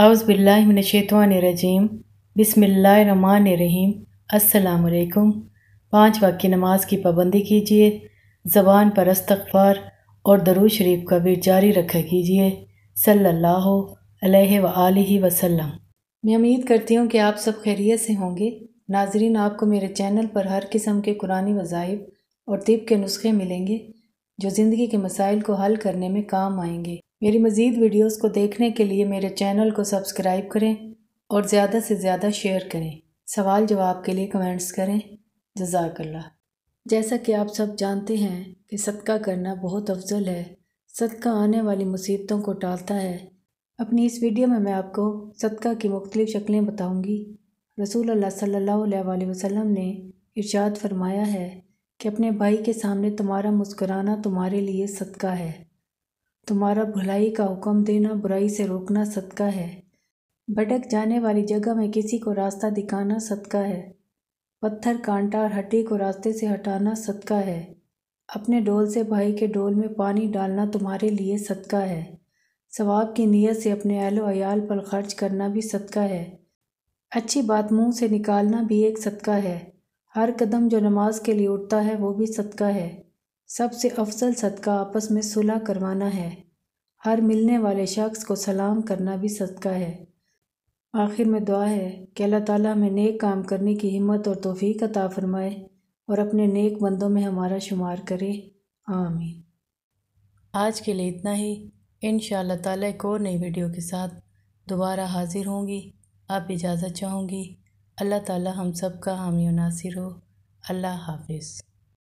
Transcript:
अउज़बिल्लिमिनशैतवानरजीम रहीम अल्लाम पाँच वाक्य की नमाज की पाबंदी कीजिए ज़बान पर अस्तफ़ार और दरू शरीफ का भी जारी रखा कीजिए सल्ला वसलम मैं उम्मीद करती हूँ कि आप सब खैरियत से होंगे नाजरीन आपको मेरे चैनल पर हर किस्म के कुरानी वज़ाइब और तिब के नुस्खे मिलेंगे जो ज़िंदगी के मसाइल को हल करने में काम आएंगे मेरी मज़ीद वीडियोस को देखने के लिए मेरे चैनल को सब्सक्राइब करें और ज़्यादा से ज़्यादा शेयर करें सवाल जवाब के लिए कमेंट्स करें जजाकल्ला जैसा कि आप सब जानते हैं कि सदका करना बहुत अफजल है सदका आने वाली मुसीबतों को टालता है अपनी इस वीडियो में मैं आपको सदका की मुख्तलिफ़ शक्लें बताऊँगी रसूल सल्ला वसम ने इर्शाद फरमाया है कि अपने भाई के सामने तुम्हारा मुस्कुराना तुम्हारे लिए सदका है तुम्हारा भलाई का हुक्म देना बुराई से रोकना सदका है भटक जाने वाली जगह में किसी को रास्ता दिखाना सदका है पत्थर कांटा और हड्डी को रास्ते से हटाना सदका है अपने डोल से भाई के डोल में पानी डालना तुम्हारे लिए सदका है सवाब की नीयत से अपने अहलो अयाल पर खर्च करना भी सदका है अच्छी बात मुंह से निकालना भी एक सदका है हर कदम जो नमाज के लिए उठता है वो भी सदका है सबसे अफजल सदका आपस में सुलह करवाना है हर मिलने वाले शख्स को सलाम करना भी सदका है आखिर में दुआ है कि अल्लाह ताला हमें नेक काम करने की हिम्मत और तोफ़ी अता फरमाए और अपने नेक बंदों में हमारा शुमार करे आमीन आज के लिए इतना ही इन ताला एक और नई वीडियो के साथ दोबारा हाज़िर होंगी आप इजाज़त चाहूँगी अल्लाह ताला हम सब का हामी नासिर हो अल्लाह हाफिज़